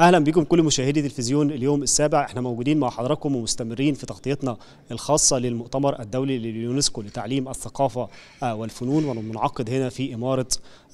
اهلا بكم كل مشاهدي تلفزيون اليوم السابع احنا موجودين مع حضراتكم ومستمرين في تغطيتنا الخاصه للمؤتمر الدولي لليونسكو لتعليم الثقافه آه، والفنون والمنعقد هنا في اماره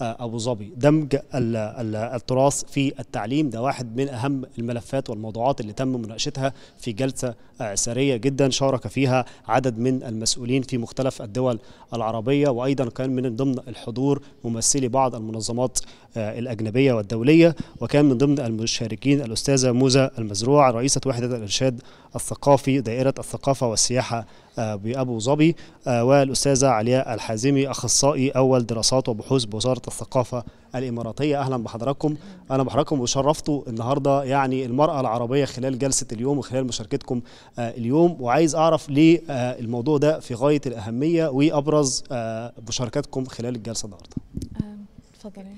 آه، ابو ظبي دمج التراث في التعليم ده واحد من اهم الملفات والموضوعات اللي تم مناقشتها في جلسه سريه آه، جدا شارك فيها عدد من المسؤولين في مختلف الدول العربيه وايضا كان من ضمن الحضور ممثلي بعض المنظمات الاجنبيه والدوليه وكان من ضمن المشاركين الخارجين الأستاذة موزة المزروع رئيسة وحدة الإرشاد الثقافي دائرة الثقافة والسياحة آه، بأبو ظبي آه، والأستاذة علياء الحازمي أخصائي أول دراسات وبحوث بوزارة الثقافة الإماراتية أهلا بحضراتكم أنا بحضراتكم وشرفتوا النهاردة يعني المرأة العربية خلال جلسة اليوم وخلال مشاركتكم آه، اليوم وعايز أعرف ليه الموضوع ده في غاية الأهمية وأبرز مشاركاتكم خلال الجلسة النهاردة اتفضلي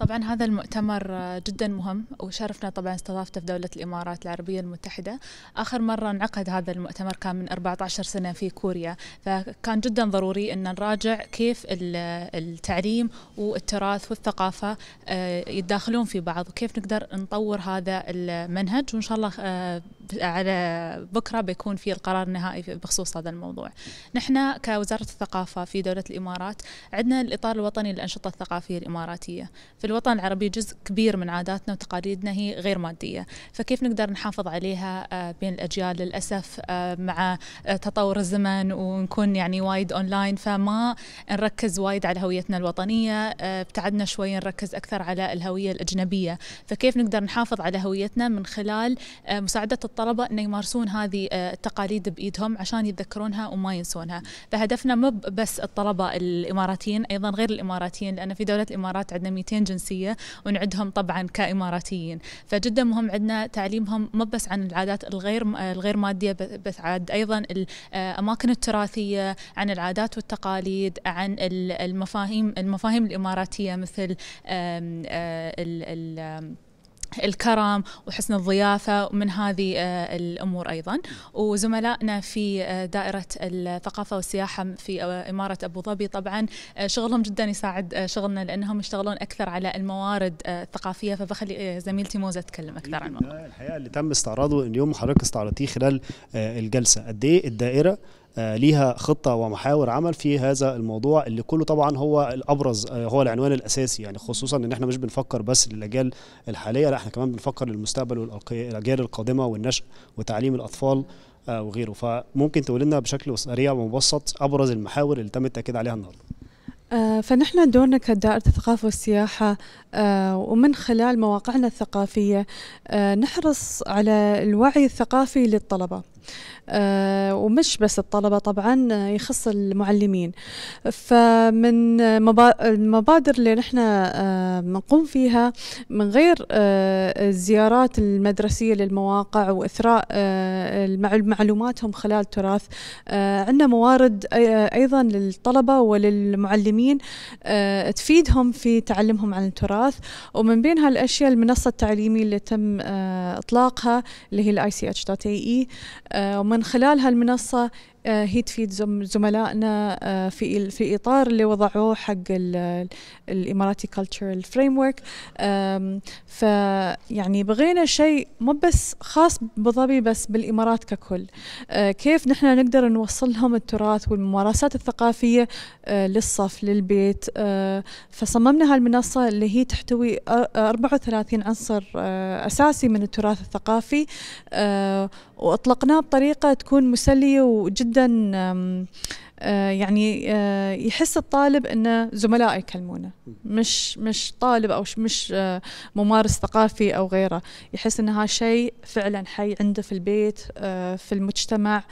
طبعا هذا المؤتمر آه، جدا مهم وشرفنا طبعا استضافته في دولة الإمارات العربية المتحدة آخر مرة انعقد هذا المؤتمر كان من 14 سنة في كوريا فكان جدا ضروري أن نراجع كيف التعليم والتراث والثقافة آه، يتداخلون في بعض وكيف نقدر نطور هذا المنهج وإن شاء الله آه، على بكره بيكون في القرار النهائي بخصوص هذا الموضوع. نحن كوزاره الثقافه في دوله الامارات عندنا الاطار الوطني للانشطه الثقافيه الاماراتيه، في الوطن العربي جزء كبير من عاداتنا وتقاليدنا هي غير ماديه، فكيف نقدر نحافظ عليها آه، بين الاجيال للاسف آه، مع آه، تطور الزمن ونكون يعني وايد اونلاين فما نركز وايد على هويتنا الوطنيه، ابتعدنا شوي نركز اكثر على الهويه الاجنبيه، فكيف نقدر نحافظ على هويتنا من خلال مساعده الط الطلبه ان يمارسون هذه آه، التقاليد بايدهم عشان يتذكرونها وما ينسونها فهدفنا مو بس الطلبه الاماراتيين ايضا غير الاماراتيين لان في دوله الامارات عندنا 200 جنسيه ونعدهم طبعا كاماراتيين فجدا مهم عندنا تعليمهم مو بس عن العادات الغير الغير ماديه بس عاد ايضا الاماكن آه، التراثيه عن العادات والتقاليد عن المفاهيم المفاهيم الاماراتيه مثل الكرم وحسن الضيافة ومن هذه آه، الأمور أيضا وزملائنا في آه، دائرة الثقافة والسياحة في آه، إمارة أبو ظبي طبعا شغلهم جدا يساعد شغلنا لأنهم يشتغلون أكثر على الموارد الثقافية فبخلي زميلتي موزة تتكلم أكثر عن الموضوع الحقيقة اللي تم استعراضه اليوم حضرتك استعرضتيه خلال الجلسة قد إيه الدائرة آه، ليها خطة ومحاور عمل في هذا الموضوع اللي كله طبعا هو الأبرز آه، هو العنوان الأساسي يعني خصوصا إن احنا مش بنفكر بس للأجيال الحالية لا احنا كمان بنفكر للمستقبل والأجيال القادمة والنشء وتعليم الأطفال آه، وغيره فممكن تقول لنا بشكل سريع ومبسط أبرز المحاور اللي تم التأكيد عليها النهاردة فنحن دورنا كدائرة الثقافة والسياحة ومن خلال مواقعنا الثقافية نحرص على الوعي الثقافي للطلبة آه، ومش بس الطلبة طبعا آه، يخص المعلمين فمن المبادر اللي نحن آه، نقوم فيها من غير الزيارات المدرسية للمواقع وإثراء معلوماتهم خلال التراث عندنا موارد أيضا للطلبة وللمعلمين تفيدهم في تعلمهم عن التراث ومن بين هالأشياء المنصة التعليمية اللي تم إطلاقها اللي هي الـ سي اتش دوت اي آه، ومن خلال هالمنصة آه، هي تفيد زملائنا آه، في في الاطار اللي وضعوه حق الاماراتي كلتشرال فريم ورك فيعني بغينا شيء مو بس خاص بظبي بس بالامارات ككل آه، كيف نحن نقدر نوصل لهم التراث والممارسات الثقافيه للصف للبيت فصممنا هالمنصه اللي هي تحتوي 34 عنصر اساسي من التراث الثقافي واطلقناه بطريقه تكون مسليه وجد جدا آه، يعني آه، يحس الطالب ان زملائه يكلمونه مش مش طالب او مش آه، ممارس ثقافي او غيره يحس ان هذا شيء فعلا حي عنده في البيت في المجتمع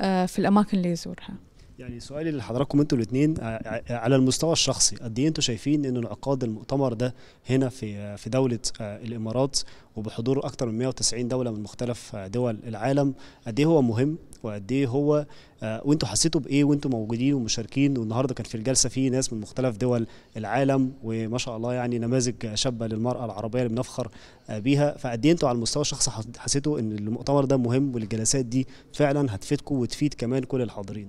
في الاماكن اللي يزورها يعني سؤالي لحضراتكم انتوا الاثنين آه، آه، آه، على المستوى الشخصي قد ايه انتوا شايفين ان انعقاد المؤتمر ده هنا في في دوله الامارات وبحضور اكثر من 190 دوله من مختلف دول العالم قد ايه هو مهم وقد ايه هو وانتوا حسيتوا بايه وانتوا موجودين ومشاركين والنهارده كان في الجلسه في ناس من مختلف دول العالم وما شاء الله يعني نماذج شابه للمراه العربيه اللي بنفخر بيها فقد ايه انتوا على المستوى الشخصي حسيتوا ان المؤتمر ده مهم والجلسات دي فعلا هتفيدكم وتفيد كمان كل الحاضرين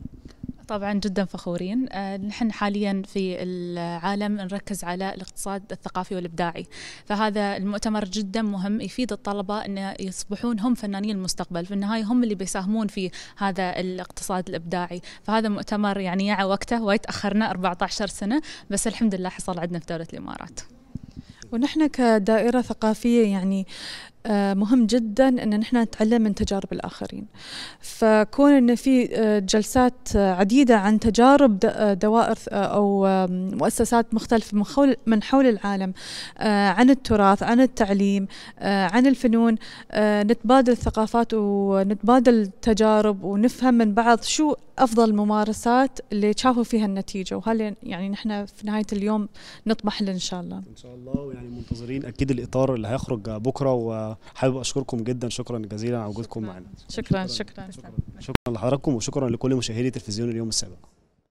طبعا جدا فخورين آه، نحن حاليا في العالم نركز على الاقتصاد الثقافي والابداعي فهذا المؤتمر جدا مهم يفيد الطلبه ان يصبحون هم فنانين المستقبل في النهايه هم اللي بيساهمون في هذا الاقتصاد الابداعي فهذا مؤتمر يعني يعى وقته وايد تاخرنا 14 سنه بس الحمد لله حصل عندنا في دوله الامارات ونحن كدائرة ثقافية يعني آه، مهم جدا ان نحن نتعلم من تجارب الاخرين فكون ان في آه، جلسات آه، عديده عن تجارب دوائر او مؤسسات مختلفه من حول العالم عن التراث عن التعليم عن الفنون نتبادل الثقافات ونتبادل التجارب ونفهم من بعض شو افضل الممارسات اللي شافوا فيها النتيجه وهل يعني نحن في نهايه اليوم نطمح ان شاء الله ان شاء الله ويعني منتظرين اكيد الاطار اللي هيخرج بكره و حابب اشكركم جدا شكرا جزيلا على وجودكم معنا شكرا شكرا شكرا, شكرا لحضراتكم وشكرا لكل مشاهدي تلفزيون اليوم السابق